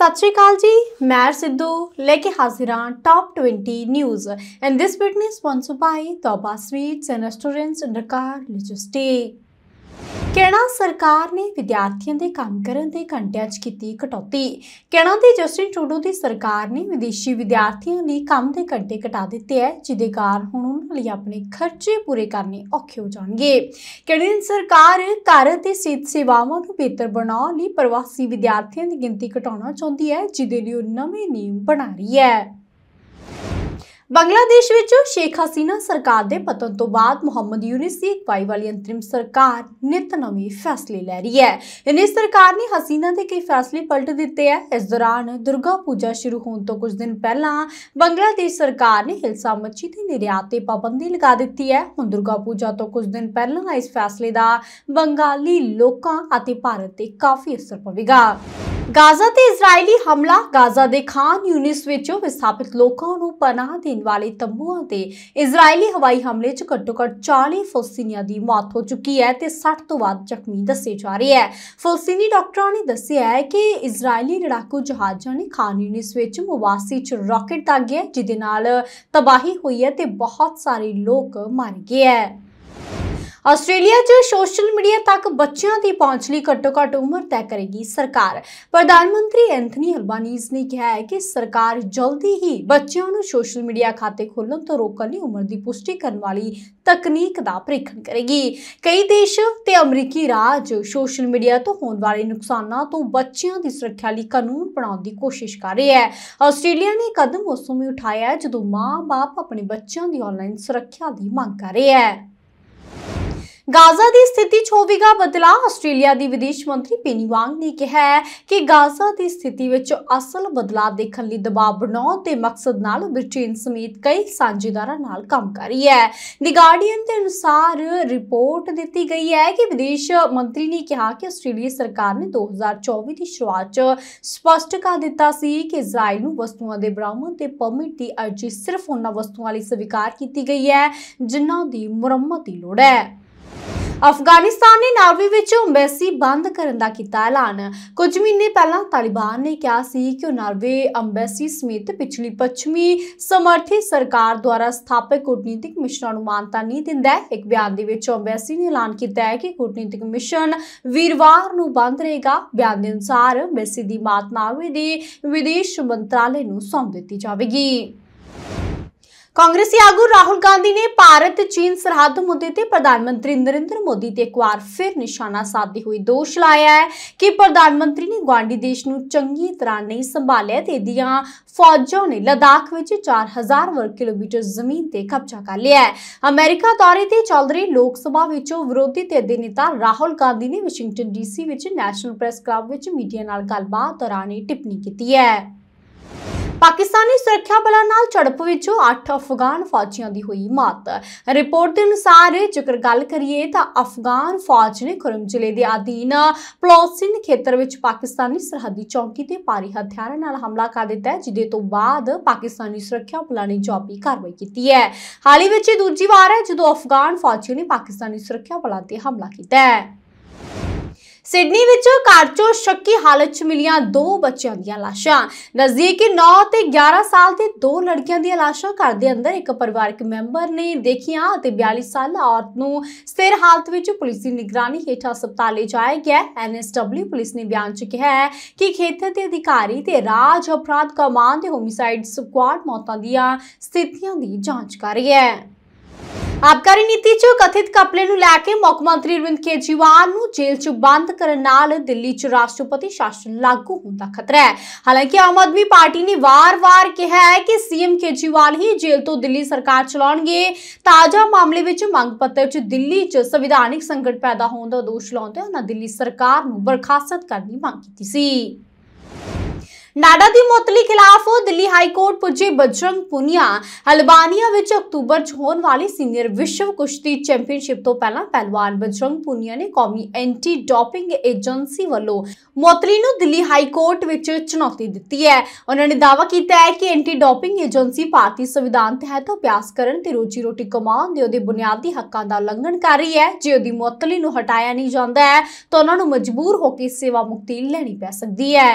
ਸਤਿ ਸ਼੍ਰੀ ਅਕਾਲ ਜੀ ਮੈਂ ਸਿੱਧੂ ਲੈ ਕੇ ਹਾਜ਼ਰ ਹਾਂ ਟਾਪ 20 ਨਿਊਜ਼ ਐਂਡ ਥਿਸ ਬਿਟਨੀ ਸਪਾਂਸਰਡ ਬਾਈ ਤੋਬਾ ਸਵੀਟਸ ਐਂਡ ਰੈਸਟੋਰੈਂਟਸ ਅੰਡਰ ਕਾਰ ਕੈਨਾ ਸਰਕਾਰ ਨੇ ਵਿਦਿਆਰਥੀਆਂ ਦੇ ਕੰਮ ਕਰਨ ਦੇ ਘੰਟਿਆਂ 'ਚ ਕੀਤੀ ਕਟੌਤੀ ਕੈਨਾ ਦੇ ਜਸਟਿਨ ਟਰੂਡੋ ਦੀ ਸਰਕਾਰ ਨੇ ਵਿਦੇਸ਼ੀ ਵਿਦਿਆਰਥੀਆਂ ਲਈ ਕੰਮ ਦੇ ਘੰਟੇ ਘਟਾ ਦਿੱਤੇ ਐ ਜਿਦੇ ਕਾਰਨ ਹੁਣ ਉਹਨਾਂ ਲਈ ਆਪਣੇ ਖਰਚੇ ਪੂਰੇ ਕਰਨੇ ਔਖੇ ਹੋ ਜਾਣਗੇ ਕੈਨੇਡੀਅਨ ਸਰਕਾਰ ਘਰ ਅਤੇ ਸਿਹਤ ਸੇਵਾਵਾਂ ਨੂੰ ਬਿਹਤਰ ਬਣਾਉਣ ਲਈ ਪ੍ਰਵਾਸੀ ਵਿਦਿਆਰਥੀਆਂ ਦੀ ਗਿਣਤੀ ਘਟਾਉਣਾ ਚਾਹੁੰਦੀ ਹੈ ਜਿਦੇ ਲਈ ਉਹ ਨਵੇਂ ਨਿਯਮ ਬਣਾ ਰਹੀ ਹੈ ਬੰਗਲਾਦੇਸ਼ ਵਿੱਚ ਸ਼ੇਖ ਹਸੀਨਾ ਸਰਕਾਰ ਦੇ ਪਤਨ ਤੋਂ ਬਾਅਦ ਮੁਹੰਮਦ ਯੂਨਿਸ ਦੀ ਅਗਵਾਈ ਵਾਲੀ ਅੰਤਰਿਮ ਸਰਕਾਰ ਨਿਤ ਨਵੇਂ ਫੈਸਲੇ ਲੈ ਰਹੀ ਹੈ ਇਹਨੇ ਸਰਕਾਰ ਨੇ ਹਸੀਨਾ ਦੇ ਕਈ ਫੈਸਲੇ ਪਲਟ ਦਿੱਤੇ ਹੈ ਇਸ ਦੌਰਾਨ ਦੁਰਗਾ ਪੂਜਾ ਸ਼ੁਰੂ ਹੋਣ ਤੋਂ ਕੁਝ ਦਿਨ ਪਹਿਲਾਂ ਬੰਗਲਾਦੇਸ਼ ਸਰਕਾਰ ਨੇ ਹਿਲਸਾ ਮੱਛੀ ਦੇ ਨਿਰਯਾਤ ਤੇ ਪਾਬੰਦੀ ਲਗਾ ਦਿੱਤੀ ਹੈ ਹੁਣ ਦੁਰਗਾ ਪੂਜਾ ਤੋਂ ਕੁਝ ਦਿਨ ਪਹਿਲਾਂ ਇਸ ਫੈਸਲੇ ਦਾ ਬੰਗਾਲੀ ਲੋਕਾਂ ਅਤੇ ਭਾਰਤ ਤੇ ਕਾਫੀ ਅਸਰ ਪਵੇਗਾ ਗਾਜ਼ਾ ਤੇ ਇਜ਼ਰਾਈਲੀ ਹਮਲਾ ਗਾਜ਼ਾ ਦੇ ਖਾਨ ਯੂਨਿਸ ਵਿੱਚੋਂ ਵਿਸਥਾਪਿਤ ਲੋਕਾਂ ਨੂੰ ਪਨਾਹ ਦੇਣ ਵਾਲੇ ਤੰਬੂਆਂ ਤੇ ਇਜ਼ਰਾਈਲੀ ਹਵਾਈ ਹਮਲੇ 'ਚ ਘੱਟੋ-ਘੱਟ 40 ਫਲਸਤੀਨੀਆਂ ਦੀ ਮੌਤ ਹੋ ਚੁੱਕੀ ਹੈ ਤੇ 60 ਤੋਂ ਵੱਧ ਜ਼ਖਮੀ ਦੱਸੇ ਜਾ ਰਹੇ ਹੈ ਫਲਸਤੀਨੀ ਡਾਕਟਰਾਂ ਨੇ ਦੱਸਿਆ ਹੈ ਕਿ ਇਜ਼ਰਾਈਲੀ ਲੜਾਕੂ ਜਹਾਜ਼ਾਂ ਨੇ ਖਾਨ ਯੂਨਿਸ ਵਿੱਚ ਮਵਾਸੀ 'ਚ ਰਾਕਟ ਦਾਗਿਆ ਜਿਹਦੇ ਨਾਲ ਤਬਾਹੀ ਹੋਈ ਹੈ ਤੇ ਬਹੁਤ ਸਾਰੇ ਲੋਕ ਮਰ ਗਏ ਹੈ ਆਸਟ੍ਰੇਲੀਆ 'ਚ ਸੋਸ਼ਲ ਮੀਡੀਆ ਤੱਕ ਬੱਚਿਆਂ ਦੀ ਪਹੁੰਚ ਲਈ ਘੱਟੋ-ਘੱਟ ਉਮਰ ਤੈਅ ਕਰੇਗੀ ਸਰਕਾਰ ਪ੍ਰਧਾਨ ਮੰਤਰੀ ਐਂਥਨੀ ਅਲਬਾਨੀਜ਼ ਨੇ ਕਿਹਾ ਹੈ ਕਿ ਸਰਕਾਰ ਜਲਦੀ ਹੀ ਬੱਚਿਆਂ ਨੂੰ ਸੋਸ਼ਲ ਮੀਡੀਆ ਖਾਤੇ ਖੋਲਣ ਤੋਂ ਰੋਕਣ ਲਈ ਉਮਰ ਦੀ ਪੁਸ਼ਟੀ ਕਰਨ ਵਾਲੀ ਤਕਨੀਕ ਦਾ ਪ੍ਰੀਖਣ ਕਰੇਗੀ ਕਈ ਦੇਸ਼ ਤੇ ਅਮਰੀਕੀ ਰਾਜ ਸੋਸ਼ਲ ਮੀਡੀਆ ਤੋਂ ਹੋਣ ਵਾਲੇ ਨੁਕਸਾਨਾਂ ਤੋਂ ਬੱਚਿਆਂ ਦੀ ਸੁਰੱਖਿਆ ਲਈ ਕਾਨੂੰਨ ਬਣਾਉਣ ਦੀ ਕੋਸ਼ਿਸ਼ ਕਰ ਰਿਹਾ ਹੈ ਆਸਟ੍ਰੇਲੀਆ ਨੇ ਕਦਮ ਉਸ ਸਮੇਂ ਉਠਾਇਆ ਜਦੋਂ ਮਾਂ-ਬਾਪ ਆਪਣੇ ਬੱਚਿਆਂ ਦੀ ਆਨਲਾਈਨ ਸੁਰੱਖਿਆ ਦੀ ਮੰਗ ਕਰ ਰਿਹਾ ਹੈ ਗਾਜ਼ਾ ਦੀ ਸਥਿਤੀ 'ਚ ਹੋਵੇਗਾ ਬਦਲਾ ਆਸਟ੍ਰੇਲੀਆ ਦੀ ਵਿਦੇਸ਼ ਮੰਤਰੀ ਪੇਨੀ ਵਾਂਗ ਨੇ ਕਿਹਾ ਹੈ ਕਿ ਗਾਜ਼ਾ ਦੀ ਸਥਿਤੀ ਵਿੱਚ ਅਸਲ ਬਦਲਾਅ ਦੇਖਣ ਲਈ ਦਬਾਅ ਬਣਾਉਣ ਦੇ ਮਕਸਦ ਨਾਲ ਬ੍ਰਿਟੇਨ ਸਮੇਤ ਕਈ ਸਾਂਝੇਦਾਰਾਂ ਨਾਲ ਕੰਮ ਕਰ ਰਹੀ ਹੈ ਦੀ ਗਾਰਡੀਅਨ ਦੇ ਅਨੁਸਾਰ ਰਿਪੋਰਟ ਦਿੱਤੀ ਗਈ ਹੈ ਕਿ ਵਿਦੇਸ਼ ਮੰਤਰੀ ਨੇ ਕਿਹਾ ਕਿ ਆਸਟ੍ਰੇਲੀਆ ਸਰਕਾਰ ਨੇ 2024 ਦੀ ਸ਼ੁਰੂਆਤ 'ਚ ਸਪਸ਼ਟ ਕਰ ਦਿੱਤਾ ਸੀ ਕਿ ਇਜ਼ਰਾਈਲ ਨੂੰ ਵਸਤੂਆਂ ਦੇ ਬਰਾਮਦ ਤੇ ਪਰਮਿਟ ਦੀ ਅਰਜ਼ੀ ਸਿਰਫ ਉਹਨਾਂ ਵਸਤੂਆਂ ਲਈ ਸਵੀਕਾਰ ਕੀਤੀ ਗਈ ਹੈ ਜਿਨ੍ਹਾਂ ਦੀ ਮੁਰੰਮਤ ਦੀ ਲੋੜ ਹੈ ਅਫਗਾਨਿਸਤਾਨ ਨੇ ਨਾਰਵੇ ਵਿੱਚ ਅੰਬੈਸੀ ਬੰਦ ਕਰਨ ਦਾ ਕੀਤਾ ਐਲਾਨ ਕੁਝ ਮਹੀਨੇ ਪਹਿਲਾਂ ਤਾਲਿਬਾਨ ਨੇ ਕਿਹਾ ਸੀ ਕਿ ਉਹ ਨਾਰਵੇ ਅੰਬੈਸੀ ਸਮੇਤ ਪਿਛਲੀ ਪੱਛਮੀ ਸਮਰਥਿਤ ਸਰਕਾਰ ਦੁਆਰਾ ਸਥਾਪਿਤ ਕੂਟਨੀਤਿਕ ਮਿਸ਼ਨਾਂ ਨੂੰ ਮਾਨਤਾ ਨਹੀਂ ਦਿੰਦਾ ਹੈ ਇੱਕ ਬਿਆਨ ਦੇ ਵਿੱਚ ਅੰਬੈਸੀ ਨੇ ਐਲਾਨ ਕੀਤਾ ਹੈ ਕਿ ਕੂਟਨੀਤਿਕ ਮਿਸ਼ਨ ਵੀਰਵਾਰ ਨੂੰ ਬੰਦ ਰਹੇਗਾ ਬਿਆਨ ਦੇ ਅਨੁਸਾਰ ਅੰਬੈਸੀ ਦੀ ਮਾਤ ਨਾਰਵੇ ਦੇ ਵਿਦੇਸ਼ ਮੰਤਰਾਲੇ ਨੂੰ ਸੌਂਪ ਦਿੱਤੀ ਜਾਵੇਗੀ ਕਾਂਗਰਸੀ ਆਗੂ ਰਾਹੁਲ ਗਾਂਧੀ ਨੇ ਭਾਰਤ ਚੀਨ ਸਰਹੱਦ ਮੁੱਦੇ ਤੇ ਪ੍ਰਧਾਨ ਮੰਤਰੀ ਨਰਿੰਦਰ ਮੋਦੀ ਤੇ ਇੱਕ ਵਾਰ ਫਿਰ ਨਿਸ਼ਾਨਾ ਸਾਧਦੀ ਹੋਈ ਦੋਸ਼ ਲਾਇਆ ਹੈ ਕਿ ਪ੍ਰਧਾਨ ਮੰਤਰੀ ਨੇ ਗਵਾਂਡੀ ਦੇਸ਼ ਨੂੰ ਚੰਗੀ ਤਰ੍ਹਾਂ ਨਹੀਂ ਸੰਭਾਲਿਆ ਤੇ ਦੀਆਂ ਫੌਜਾਂ ਨੇ ਲਦਾਖ ਵਿੱਚ 4000 ਵਰਗ ਕਿਲੋਮੀਟਰ ਜ਼ਮੀਨ ਤੇ ਕਬਜ਼ਾ ਕਰ ਲਿਆ ਹੈ ਅਮਰੀਕਾ ਦੌਰੇ ਤੇ ਚੱਲ ਰਹੀ ਲੋਕ ਸਭਾ ਵਿੱਚੋਂ ਵਿਰੋਧੀ ਧਿਰ ਦੇ ਨੇਤਾ ਰਾਹੁਲ ਗਾਂਧੀ ਨੇ ਵਾਸ਼ਿੰਗਟਨ ਡੀਸੀ ਵਿੱਚ ਨੈਸ਼ਨਲ ਪ੍ਰੈਸ ਕਲੱਬ ਵਿੱਚ ਮੀਡੀਆ ਨਾਲ ਗੱਲਬਾਤ ਦੌਰਾਨ ਇਹ ਟਿੱਪਣੀ ਕੀਤੀ ਹੈ ਪਾਕਿਸਤਾਨੀ ਸੁਰੱਖਿਆ ਬਲਾਂ ਨਾਲ ਝੜਪ ਵਿੱਚੋਂ 8 ਅਫਗਾਨ ਫੌਜੀਆਂ ਦੀ ਹੋਈ ਮੌਤ ਰਿਪੋਰਟ ਦੇ ਅਨੁਸਾਰ ਜੇਕਰ ਗੱਲ ਕਰੀਏ ਤਾਂ ਅਫਗਾਨ ਫੌਜ ਨੇ ਖੁਰਮ ਜ਼ਿਲ੍ਹੇ ਦੇ ਆਦੀਨ ਪਲੋਸਿਨ ਖੇਤਰ ਵਿੱਚ ਪਾਕਿਸਤਾਨੀ ਸਰਹੱਦੀ ਚੌਕੀ ਤੇ ਪਾਰੀ ਹਥਿਆਰਾਂ ਨਾਲ ਹਮਲਾ ਕਰ ਦਿੱਤਾ ਜਿਦੇ ਤੋਂ ਬਾਅਦ ਪਾਕਿਸਤਾਨੀ ਸੁਰੱਖਿਆ ਬਲਾਂ ਨੇ ਜਵਾਬੀ ਕਾਰਵਾਈ ਕੀਤੀ ਹੈ ਹਾਲ ਹੀ ਵਿੱਚ ਇਹ ਦੂਜੀ ਵਾਰ ਹੈ ਜਦੋਂ ਅਫਗਾਨ ਫੌਜੀਆਂ ਨੇ ਪਾਕਿਸਤਾਨੀ ਸੁਰੱਖਿਆ ਬਲਾਂ ਤੇ ਹਮਲਾ ਕੀਤਾ ਹੈ ਸਿਡਨੀ ਵਿੱਚ ਘਰ ਚੋਂ ਸ਼ੱਕੀ ਹਾਲਤ 'ਚ ਮਿਲੀਆਂ ਦੋ ਬੱਚਿਆਂ ਦੀਆਂ ਲਾਸ਼ਾਂ ਨਜ਼ਦੀਕੀ 9 ਤੇ 11 ਸਾਲ ਦੇ ਦੋ ਲੜਕੀਆਂ ਦੀਆਂ ਲਾਸ਼ਾਂ ਘਰ ਦੇ ਅੰਦਰ ਇੱਕ ਪਰਿਵਾਰਕ ਮੈਂਬਰ ਨੇ ਦੇਖੀਆਂ ਤੇ 42 ਸਾਲਾ ਔਰਤ ਨੂੰ ਸਥਿਰ ਹਾਲਤ ਵਿੱਚ ਪੁਲਿਸ ਦੀ ਨਿਗਰਾਨੀ ਹੇਠ ਹਸਪਤਾਲ ਲਿਜਾਇਆ ਗਿਆ ਐਨਐਸਡਬਲਿਊ ਪੁਲਿਸ ਨੇ ਬਿਆਨ ਚੁੱਕਿਆ ਹੈ ਕਿ ਖੇਤਰ ਦੇ ਅਧਿਕਾਰੀ ਤੇ ਰਾਜ ਅਪਰਾਧ ਕਮਾਂਡ ਦੇ ਹੋਮਿਸਾਈਡ ਸਕੁਆਡ ਮੌਤਾਂ ਦੀਆਂ ਸਥਿਤੀਆਂ ਦੀ ਜਾਂਚ ਕਰ ਰਹੀ ਹੈ ਆਪਕਾਰੀ ਨੀਤੀ 'ਚ ਕਥਿਤ ਕਪਲੇ ਨੂੰ ਲੈ ਕੇ ਮੁੱਖ ਮੰਤਰੀ ਅਰਵਿੰਦ ਕੇਜੀਵਾਲ ਨੂੰ ਜੇਲ੍ਹ 'ਚ ਬੰਦ ਕਰਨ ਨਾਲ ਦਿੱਲੀ 'ਚ ਰਾਸ਼ਟਰਪਤੀ ਸ਼ਾਸਨ ਲਾਗੂ ਹੋਣ ਦਾ ਖਤਰਾ ਹੈ ਹਾਲਾਂਕਿ ਆਮ ਆਦਮੀ ਪਾਰਟੀ ਨੇ ਵਾਰ-ਵਾਰ ਕਿਹਾ ਹੈ ਕਿ ਸੀਐਮ ਕੇਜੀਵਾਲ ਹੀ ਜੇਲ੍ਹ ਤੋਂ ਦਿੱਲੀ ਸਰਕਾਰ ਚਲਾਉਣਗੇ ਤਾਜ਼ਾ ਮਾਮਲੇ ਵਿੱਚ ਮੰਗ ਪੱਤਰ 'ਚ ਦਿੱਲੀ 'ਚ ਸੰਵਿਧਾਨਿਕ ਸੰਕਟ ਪੈਦਾ ਹੋਣ ਦਾ ਦੋਸ਼ ਲਾਉਂਦੇ ਉਹਨਾਂ ਦਿੱਲੀ ਸਰਕਾਰ ਨੂੰ ਬਰਖਾਸਤ ਕਰਨ ਦੀ ਮੰਗ ਕੀਤੀ ਸੀ ਨਾਡਾ ਦੀ ਮੁਤਲੀ ਖਿਲਾਫ ਦਿੱਲੀ ਹਾਈ ਕੋਰਟ ਪੁੱਜੇ ਬਜਰੰਗ ਪੁਨੀਆ ਅਲਬਾਨੀਆ ਵਿੱਚ ਅਕਤੂਬਰ 'ਚ ਹੋਣ ਵਾਲੀ ਸੀਨੀਅਰ ਵਿਸ਼ਵ ਕੁਸ਼ਤੀ ਚੈਂਪੀਅਨਸ਼ਿਪ ਤੋਂ ਪਹਿਲਾਂ ਪਹਿਲਵਾਨ ਬਜਰੰਗ ਪੁਨੀਆ ਨੇ ਕੌਮੀ ਐਂਟੀ ਡੋਪਿੰਗ ਏਜੰਸੀ ਵੱਲੋਂ ਮੁਤਲੀ ਨੂੰ ਦਿੱਲੀ ਹਾਈ ਕੋਰਟ ਵਿੱਚ ਚੁਣੌਤੀ ਦਿੱਤੀ ਹੈ ਉਹਨਾਂ ਨੇ ਦਾਅਵਾ ਕੀਤਾ ਹੈ ਕਿ ਐਂਟੀ ਡੋਪਿੰਗ ਏਜੰਸੀ ਭਾਰਤੀ ਸੰਵਿਧਾਨ ਤਹਿਤ ਅਭਿਆਸ ਕਰਨ ਤੇ ਰੋਜੀ ਰੋਟੀ ਕਮਾਉਣ ਦੇ ਉਹਦੇ ਬੁਨਿਆਦੀ ਹੱਕਾਂ ਦਾ ਉਲੰਘਣ ਕਰ ਰਹੀ ਹੈ ਜੇ ਉਹਦੀ ਮੁਤਲੀ ਨੂੰ ਹਟਾਇਆ ਨਹੀਂ ਜਾਂਦਾ ਹੈ ਤਾਂ ਉਹਨਾਂ ਨੂੰ ਮਜਬੂਰ ਹੋ ਕੇ ਸੇਵਾ ਮੁਕਤੀ ਲੈਣੀ ਪੈ ਸਕਦੀ ਹੈ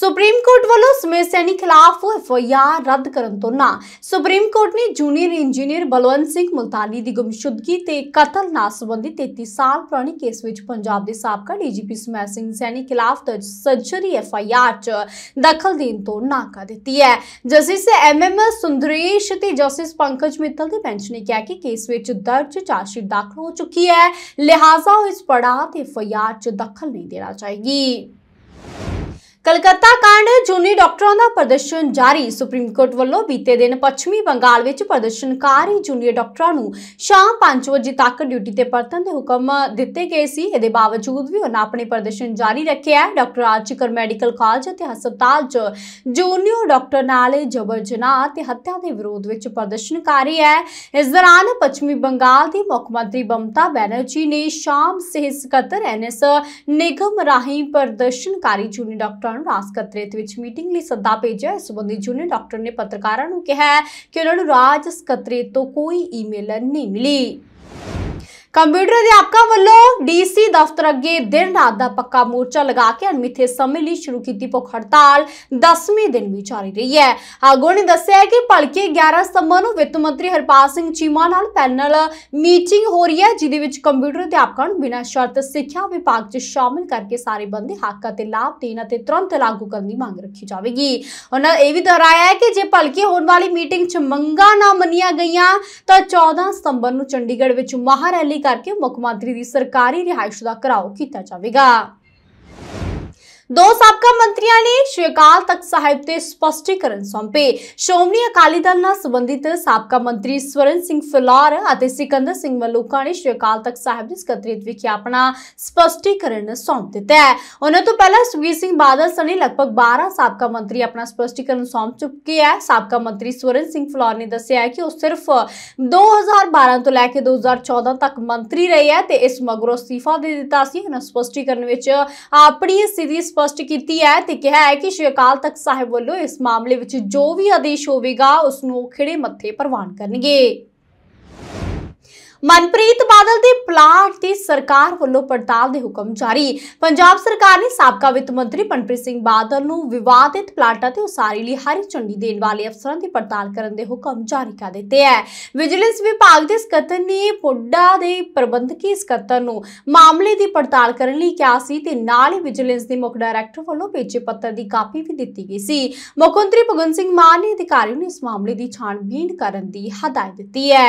ਸੁਪਰੀਮ ਕੋਰਟ ਵੱਲੋਂ ਸਮੇਤ ਸੈਣੀ ਖਿਲਾਫ ਐਫਆਈਆਰ ਰੱਦ ਕਰਨ ਤੋਂ ਨਾ ਸੁਪਰੀਮ ਕੋਰਟ ਨੇ ਜੂਨੀਅਰ ਇੰਜੀਨੀਅਰ ਬਲਵੰਤ ਸਿੰਘ ਮਲਤਾਨੀ ਦੀ ਗੁੰਮਸ਼ੁਦਗੀ ਤੇ ਕਤਲ ਨਾਲ ਸੰਬੰਧਿਤ 33 ਸਾਲ ਪੁਰਾਣੇ ਕੇਸ ਵਿੱਚ ਪੰਜਾਬ ਦੇ ਸਾਬਕਾ ਡੀਜੀਪੀ ਸਮੈਰ ਸਿੰਘ ਸੈਣੀ ਖਿਲਾਫ ਦਰਜ ਸਰਜਰੀ ਐਫਆਈਆਰ 'ਚ ਦਖਲ ਦੇਣ ਤੋਂ ਨਾ ਕਰ ਦਿੱਤੀ ਹੈ ਜਸਟਿਸ ਐਮਐਮਐਸ ਸੁੰਦਰੇਸ਼ ਤੇ ਜਸਟਿਸ ਪੰਕਜ ਮਿੱਤਲ ਦੀ ਬੈਂਚ ਨੇ ਕਿਹਾ ਕਿ ਕੇਸ ਵਿੱਚ ਦਰਜ ਚਾਰਜਸ਼ੀਟ ਦਾਖਲ ਹੋ ਚੁੱਕੀ ਹੈ ਲਿਹਾਜ਼ਾ ਇਸ ਪੜਾਅ ਤੇ ਐਫਆਈਆਰ 'ਚ ਦਖਲ ਨਹੀਂ ਦੇਣਾ ਚਾਹੀਦੀ ਕਲਕੱਤਾ ਕਾਂਡ ਜੁਨੀ ਡਾਕਟਰਾਂ ਦਾ ਪ੍ਰਦਰਸ਼ਨ ਜਾਰੀ ਸੁਪਰੀਮ ਕੋਰਟ ਵੱਲੋਂ ਬੀਤੇ ਦਿਨ ਪੱਛਮੀ ਬੰਗਾਲ ਵਿੱਚ ਪ੍ਰਦਰਸ਼ਨਕਾਰੀ ਜੂਨੀਅਰ ਡਾਕਟਰਾਂ ਨੂੰ ਸ਼ਾਮ 5 ਵਜੇ ਤੱਕ ਡਿਊਟੀ ਤੇ ਪਰਤਣ ਦੇ ਹੁਕਮ ਦਿੱਤੇ ਗਏ ਸੀ ਇਹਦੇ ਬਾਵਜੂਦ ਵੀ ਉਹਨਾਂ ਆਪਣੇ ਪ੍ਰਦਰਸ਼ਨ ਜਾਰੀ ਰੱਖਿਆ ਡਾਕਟਰ ਆਚਿਕਰ ਮੈਡੀਕਲ ਕਾਲਜ ਅਤੇ ਹਸਪਤਾਲ 'ਚ ਜੂਨੀਅਰ ਡਾਕਟਰ ਨਾਲ ਜਬਰ ਜਨਾਹ ਤੇ ਹੱਤਿਆ ਦੇ ਵਿਰੋਧ ਵਿੱਚ ਪ੍ਰਦਰਸ਼ਨਕਾਰੀ ਹੈ ਇਸ ਦੌਰਾਨ ਪੱਛਮੀ ਬੰਗਾਲ ਦੀ ਮੁੱਖ ਮੰਤਰੀ ਬਮਤਾ ਬੈਨਰਜੀ ਨੇ ਸ਼ਾਮ ਸਿਹਤ ਸਕੱਤਰ ਐਨਐਸ ਨਿਗਮ ਰਾਹੀਂ ਪ੍ਰਦਰਸ਼ਨਕਾਰੀ ਜੂਨੀਅਰ ਡਾਕਟਰ ਕਰਨ ਰਾਜ ਸਕੱਤਰੇਤ ਵਿੱਚ ਮੀਟਿੰਗ ਲਈ ਸੱਦਾ ਭੇਜਿਆ ਇਸ ਸੰਬੰਧੀ ਜੂਨੀਅਰ ਡਾਕਟਰ ਨੇ ਪੱਤਰਕਾਰਾਂ ਨੂੰ ਕਿਹਾ ਕਿ ਉਹਨਾਂ ਨੂੰ ਰਾਜ ਸਕੱਤਰੇਤ ਤੋਂ ਕੋਈ ਈਮੇਲ ਨਹੀਂ ਮਿਲੀ ਕੰਪਿਊਟਰ ਅਧਿਆਪਕਾਂ ਵੱਲੋਂ ਡੀਸੀ ਦਫ਼ਤਰ ਅੱਗੇ ਦਿਨ ਰਾਤ ਦਾ ਪੱਕਾ ਮੋਰਚਾ ਲਗਾ ਕੇ ਅਣਮਿੱਥੇ ਸਮੇਂ ਲਈ ਸ਼ੁਰੂ ਕੀਤੀ ਭੁੱਖ ਹੜਤਾਲ 10ਵੇਂ ਦਿਨ ਵੀ ਚੱਲ ਰਹੀ ਹੈ ਆਗੂ ਨੇ ਦੱਸਿਆ ਕਿ ਭਲਕੇ 11 ਸਤੰਬਰ ਨੂੰ ਵਿੱਤ ਮੰਤਰੀ ਹਰਪਾਲ ਸਿੰਘ ਚੀਮਾ ਨਾਲ ਪੈਨਲ ਮੀਟਿੰਗ ਹੋ ਰਹੀ ਹੈ ਜਿਦੇ ਵਿੱਚ ਕੰਪਿਊਟਰ ਅਧਿਆਪਕਾਂ ਨੂੰ ਬਿਨਾਂ ਸ਼ਰਤ ਸਿੱਖਿਆ ਵਿਭਾਗ 'ਚ ਸ਼ਾਮਿਲ ਕਰਕੇ ਸਾਰੇ ਬੰਦੇ ਹੱਕ ਅਤੇ ਲਾਭ ਦੇਣ ਅਤੇ ਤੁਰੰਤ ਲਾਗੂ ਕਰਨ ਦੀ ਮੰਗ ਰੱਖੀ ਜਾਵੇਗੀ ਉਹਨਾਂ ਇਹ ਵੀ ਦੁਹਰਾਇਆ ਹੈ ਕਿ ਜੇ ਭਲਕੇ ਹੋਣ ਵਾਲੀ ਮੀਟਿੰਗ 'ਚ ਮੰਗਾਂ ਨਾ ਮੰਨੀਆਂ ਗਈਆਂ ਤਾਂ 14 ਸਤੰਬਰ ਨੂੰ ਚੰਡੀਗੜ੍ਹ ਵਿੱਚ ਮਹਾਰੈਲੀ ਕਰਕੇ ਮੁੱਖ ਮੰਤਰੀ ਦੀ ਸਰਕਾਰੀ ਰਿਹਾਇਸ਼ ਦਾ ਘਰਾਓ ਕੀਤਾ ਜਾਵੇਗਾ ਦੋ ਸਾਬਕਾ ਮੰਤਰੀਆਂ ਨੇ ਸ਼ਿਕਾਲ ਤਖਤ ਸਾਹਿਬ ਤੇ ਸਪਸ਼ਟੀਕਰਨ ਸੌਂਪੇ ਸ਼ੋਮਨੀ ਅਕਾਲੀ ਦਲ ਨਾਲ ਸੰਬੰਧਿਤ ਸਾਬਕਾ ਮੰਤਰੀ ਸਵਰਨ ਸਿੰਘ ਫਲੌਰ ਅਤੇ ਸਿਕੰਦਰ ਸਿੰਘ ਮਲੂਕਾ ਨੇ ਸ਼ਿਕਾਲ ਤਖਤ ਸਾਹਿਬ ਦੇ ਸਕੱਤਰੇਤ ਵਿਖੇ ਆਪਣਾ ਸਪਸ਼ਟੀਕਰਨ ਸੌਂਪ ਦਿੱਤਾ ਹੈ ਉਹਨਾਂ ਤੋਂ ਪਹਿਲਾਂ ਸੁਖਵੀਰ ਸਿੰਘ ਬਾਦਲ ਸਣੇ ਲਗਭਗ 12 ਸਾਬਕਾ ਮੰਤਰੀ ਆਪਣਾ ਸਪਸ਼ਟੀਕਰਨ ਸੌਂਪ ਚੁੱਕੇ ਹੈ ਸਾਬਕਾ ਮੰਤਰੀ ਸਵਰਨ ਸਿੰਘ ਫਲੌਰ ਨੇ ਦੱਸਿਆ ਕਿ ਉਹ ਸਿਰਫ 2012 ਤੋਂ ਲੈ ਕੇ 2014 ਤੱਕ ਮੰਤਰੀ ਰਹੇ ਹੈ ਤੇ ਇਸ ਮਗਰੋਂ ਅਸਤੀਫਾ ਦੇ ਦਿੱਤਾ ਸੀ ਉਹਨਾਂ ਸਪਸ਼ਟੀਕਰਨ ਵਿੱਚ ਆਪਣੀ ਸਿਧੀ ਸਪਸ਼ਟ ਕੀਤੀ ਹੈ ਤੇ ਕਿਹਾ ਹੈ ਕਿ ਸ਼੍ਰੀ ਅਕਾਲ ਤਖਤ ਸਾਹਿਬ ਵੱਲੋਂ ਇਸ ਮਾਮਲੇ ਵਿੱਚ ਜੋ ਵੀ ਆਦੇਸ਼ ਹੋਵੇਗਾ ਉਸ ਨੂੰ ਖਿੜੇ ਮੱਥੇ ਪ੍ਰਵਾਨ ਕਰਨਗੇ ਮਨਪ੍ਰੀਤ ਬਾਦਲ ਦੇ ਪਲਾਟ ਦੀ ਸਰਕਾਰ ਵੱਲੋਂ ਪੜਤਾਲ ਦੇ ਹੁਕਮ ਜਾਰੀ ਪੰਜਾਬ ਸਰਕਾਰ ਨੇ ਸਾਬਕਾ ਵਿੱਤ ਮੰਤਰੀ ਮਨਪ੍ਰੀਤ ਸਿੰਘ ਬਾਦਲ ਨੂੰ ਵਿਵਾਦਿਤ ਪਲਾਟਾਂ ਤੇ ਉਸਾਰੀ ਲਈ ਹਰੀ ਝੰਡੀ ਦੇਣ ਵਾਲੇ ਅਫਸਰਾਂ ਦੀ ਪੜਤਾਲ ਕਰਨ ਦੇ ਹੁਕਮ ਜਾਰੀ ਕਰ ਦਿੱਤੇ ਹੈ ਵਿਜੀਲੈਂਸ ਵਿਭਾਗ ਦੇ ਸਕੱਤਰ ਨੇ ਪੁੱਡਾ ਦੇ ਪ੍ਰਬੰਧਕੀ ਸਕੱਤਰ ਨੂੰ ਮਾਮਲੇ ਦੀ ਪੜਤਾਲ ਕਰਨ ਲਈ ਕਿਹਾ ਸੀ ਤੇ ਨਾਲ ਹੀ ਵਿਜੀਲੈਂਸ ਦੇ ਮੁੱਖ ਡਾਇਰੈਕਟਰ ਵੱਲੋਂ ਭੇਜੇ ਪੱਤਰ ਦੀ ਕਾਪੀ ਵੀ ਦਿੱਤੀ ਗਈ ਸੀ ਮੁੱਖ ਮੰਤਰੀ ਭਗਵੰਤ ਸਿੰਘ ਮਾਨ ਨੇ ਅਧਿਕਾਰੀਆਂ ਨੂੰ ਇਸ ਮਾਮਲੇ ਦੀ ਛਾਣਬੀਣ ਕਰਨ ਦੀ ਹਦਾਇਤ ਦਿੱਤੀ ਹੈ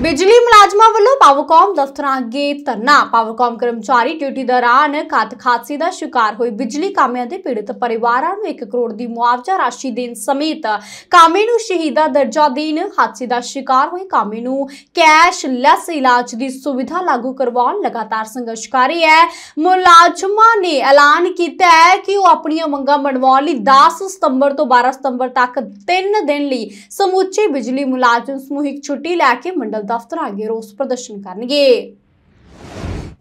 ਬਿਜਲੀ ਮੁਲਾਜ਼ਮਾਂ ਵੱਲੋਂ ਪਾਵਰਕਾਮ ਦਫ਼ਤਰਾਂ ਅੱਗੇ ਧਰਨਾ ਪਾਵਰਕੌਮ ਕਰਮਚਾਰੀ ਡਿਊਟੀ ਦੌਰਾਨ ਘਾਤ ਖਾਦਸੇ ਦਾ ਸ਼ਿਕਾਰ ਹੋਏ ਬਿਜਲੀ ਕਾਮਿਆਂ ਦੇ ਪੀੜਤ ਪਰਿਵਾਰਾਂ ਨੂੰ 1 ਕਰੋੜ ਦੀ ਮੁਆਵਜ਼ਾ ਰਾਸ਼ੀ ਦੇਣ ਸਮੇਤ ਕਾਮੇ ਨੂੰ ਸ਼ਹੀਦਾ ਦਰਜਾ ਦੇਣ ਹਾਦਸੇ ਦਾ ਸ਼ਿਕਾਰ ਹੋਏ ਕਾਮੇ ਨੂੰ ਕੈਸ਼ ਲੈਸ ਇਲਾਜ ਦੀ ਸੁਵਿਧਾ ਲਾਗੂ ਕਰਵਾਉਣ ਲਗਾਤਾਰ ਸੰਘਰਸ਼ ਕਰ ਰਹੀ ਹੈ ਮੁਲਾਜ਼ਮਾਂ ਨੇ ਐਲਾਨ ਕੀਤਾ ਹੈ ਕਿ ਉਹ ਆਪਣੀਆਂ ਮੰਗਾਂ ਮਨਵਾਉਣ ਲਈ 10 ਸਤੰਬਰ ਤੋਂ 12 ਸਤੰਬਰ ਤੱਕ 3 ਦਿਨ ਲਈ ਸਮੁੱਚੇ ਬਿਜਲੀ ਮੁਲਾਜ਼ਮ ਸਮੂਹਿਕ ਛੁੱਟੀ ਲੈ ਕੇ ਮੰਡਲ ਦਫ਼ਤਰ ਆ ਅੱਗੇ ਰੋਸ ਪ੍ਰਦਰਸ਼ਨ ਕਰਨਗੇ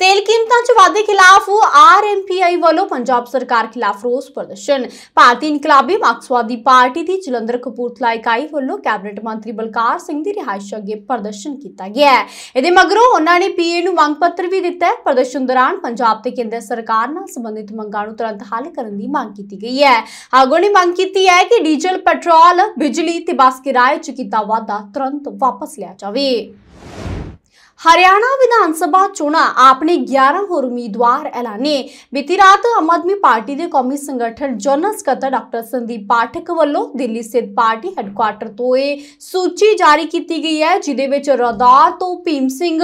ਤੇਲ ਕੀਮਤਾਂ 'ਚ ਵਾਧੇ ਖਿਲਾਫ ਆਰਐਮਪੀਆਈ ਵੱਲੋਂ ਪੰਜਾਬ ਸਰਕਾਰ ਖਿਲਾਫ ਰੋਸ ਪ੍ਰਦਰਸ਼ਨ ਭਾਰਤੀ ਇਨਕਲਾਬੀ ਮਾਰਕਸਵਾਦੀ ਪਾਰਟੀ ਦੀ ਜਲੰਧਰ ਕਪੂਰਥਲਾ ਇਕਾਈ ਵੱਲੋਂ ਕੈਬਨਿਟ ਮੰਤਰੀ ਬਲਕਾਰ ਸਿੰਘ ਦੀ ਰਿਹਾਇਸ਼ ਅੱਗੇ ਪ੍ਰਦਰਸ਼ਨ ਕੀਤਾ ਗਿਆ ਹੈ ਇਹਦੇ ਮਗਰੋਂ ਉਹਨਾਂ ਨੇ ਪੀਏ ਨੂੰ ਮੰਗ ਪੱਤਰ ਵੀ ਦਿੱਤਾ ਹੈ ਪ੍ਰਦਰਸ਼ਨ ਦੌਰਾਨ ਪੰਜਾਬ ਤੇ ਕੇਂਦਰ ਸਰਕਾਰ ਨਾਲ ਸੰਬੰਧਿਤ ਮੰਗਾਂ ਨੂੰ ਤੁਰੰਤ ਹੱਲ ਕਰਨ ਦੀ ਮੰਗ ਕੀਤੀ ਗਈ ਹੈ ਆਗੋਂ ਨੇ ਮੰਗ ਕੀਤੀ ਹੈ ਕਿ ਡੀਜ਼ਲ ਪੈਟਰੋਲ ਬਿਜਲੀ ਤੇ ਬਸ ਕਿਰਾਏ 'ਚ ਕੀਤਾ ਵਾਧਾ ਤੁਰੰਤ ਵਾਪਸ ਲਿਆ ਜਾਵੇ हरियाणा ਵਿਧਾਨ ਸਭਾ ਚੋਣਾਂ ਆਪਣੇ 11 ਹੋਰ ਉਮੀਦਵਾਰ ਐਲਾਨੇ ਬੀਤੀ ਰਾਤ ਆਮ ਆਦਮੀ ਪਾਰਟੀ ਦੇ ਕੌਮੀ ਸੰਗਠਨ ਜਨਰਲ ਸਕੱਤਰ ਡਾਕਟਰ ਸੰਦੀਪ ਪਾਠਕ ਵੱਲੋਂ ਦਿੱਲੀ ਸਥਿਤ ਪਾਰਟੀ ਹੈੱਡਕੁਆਰਟਰ ਤੋਂ ਇਹ ਸੂਚੀ ਜਾਰੀ ਕੀਤੀ ਗਈ ਹੈ ਜਿਦੇ ਵਿੱਚ ਰਦਾਰ ਤੋਂ ਭੀਮ ਸਿੰਘ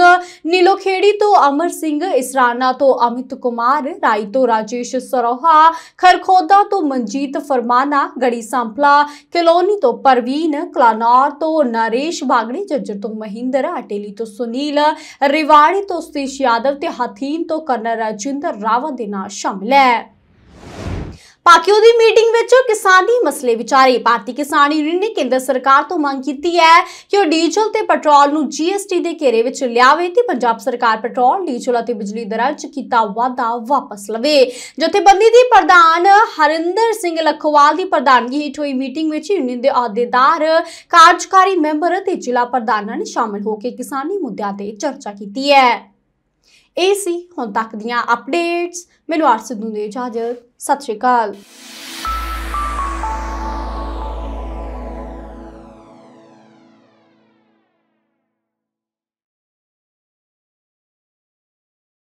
ਨੀਲੋਖੇੜੀ ਤੋਂ ਅਮਰ ਸਿੰਘ ਇਸਰਾਨਾ ਤੋਂ ਅਮਿਤ ਕੁਮਾਰ ਰਾਈ ਤੋਂ ਰਾਜੇਸ਼ ਸਰੋਹਾ ਖਰਖੋਦਾ ਤੋਂ ਮਨਜੀਤ ਫਰਮਾਨਾ ਗੜੀ ਸੰਪਲਾ ਕਲੋਨੀ ਤੋਂ ਪਰਵੀਨ ਕਲਾਨੌਰ ਤੋਂ ਨਰੇਸ਼ ਬਾਗੜੀ ਜੱਜਰ ਤੋਂ ਮਹਿੰਦਰ ਅਟੇਲੀ ਤੋਂ ਸੁਨੀਲ ਰਿਵਾੜੀ ਤੋਂ ਸਤੀਸ਼ ਯਾਦਵ ਤੇ ਹਥੀਨ ਤੋਂ ਕਰਨਲ ਰਾਜਿੰਦਰ ਰਾਵਤ ਦੇ ਨਾਂ ਸ਼ਾਮਿਲ ਹੈ ਪਾਕਿਓ ਦੀ ਮੀਟਿੰਗ ਵਿੱਚ ਕਿਸਾਨੀ ਮਸਲੇ ਵਿਚਾਰੇ ਭਾਰਤੀ ਕਿਸਾਨ ਯੂਨੀਅਨ ਨੇ ਕੇਂਦਰ ਸਰਕਾਰ ਤੋਂ ਮੰਗ ਕੀਤੀ ਹੈ ਕਿ ਉਹ ਡੀਜ਼ਲ ਤੇ ਪੈਟਰੋਲ ਨੂੰ ਜੀਐਸਟੀ ਦੇ ਘੇਰੇ ਵਿੱਚ ਲਿਆਵੇ ਤੇ ਪੰਜਾਬ ਸਰਕਾਰ ਪੈਟਰੋਲ ਡੀਜ਼ਲ ਅਤੇ ਬਿਜਲੀ ਦਰਾਂ 'ਚ ਕੀਤਾ ਵਾਅਦਾ ਵਾਪਸ ਲਵੇ ਜਥੇਬੰਦੀ ਦੀ ਪ੍ਰਧਾਨ ਹਰਿੰਦਰ ਸਿੰਘ ਲਖਵਾਲ ਦੀ ਪ੍ਰਧਾਨਗੀ ਹੇਠ ਹੋਈ ਮੀਟਿੰਗ ਵਿੱਚ ਯੂਨੀਅਨ ਦੇ ਅਹੁਦੇਦਾਰ ਕਾਰਜਕਾਰੀ ਮੈਂਬਰ ਅਤੇ ਜ਼ਿਲ੍ਹਾ ਪ੍ਰਧਾਨਾਂ ਨੇ ਸ਼ਾਮਲ ਹੋ ਕੇ ਕਿਸਾਨੀ ਮੁੱਦਿਆਂ ਤੇ ਚਰਚਾ ਕੀਤੀ ਹੈ ਇਹ ਸੀ ਹੁਣ ਤੱਕ ਦੀਆਂ ਅਪਡੇਟਸ ਮੈਨੂੰ ਆਰ ਦੇ ਜਾਜਰ ਸਤਿ ਸ਼੍ਰੀ ਅਕਾਲ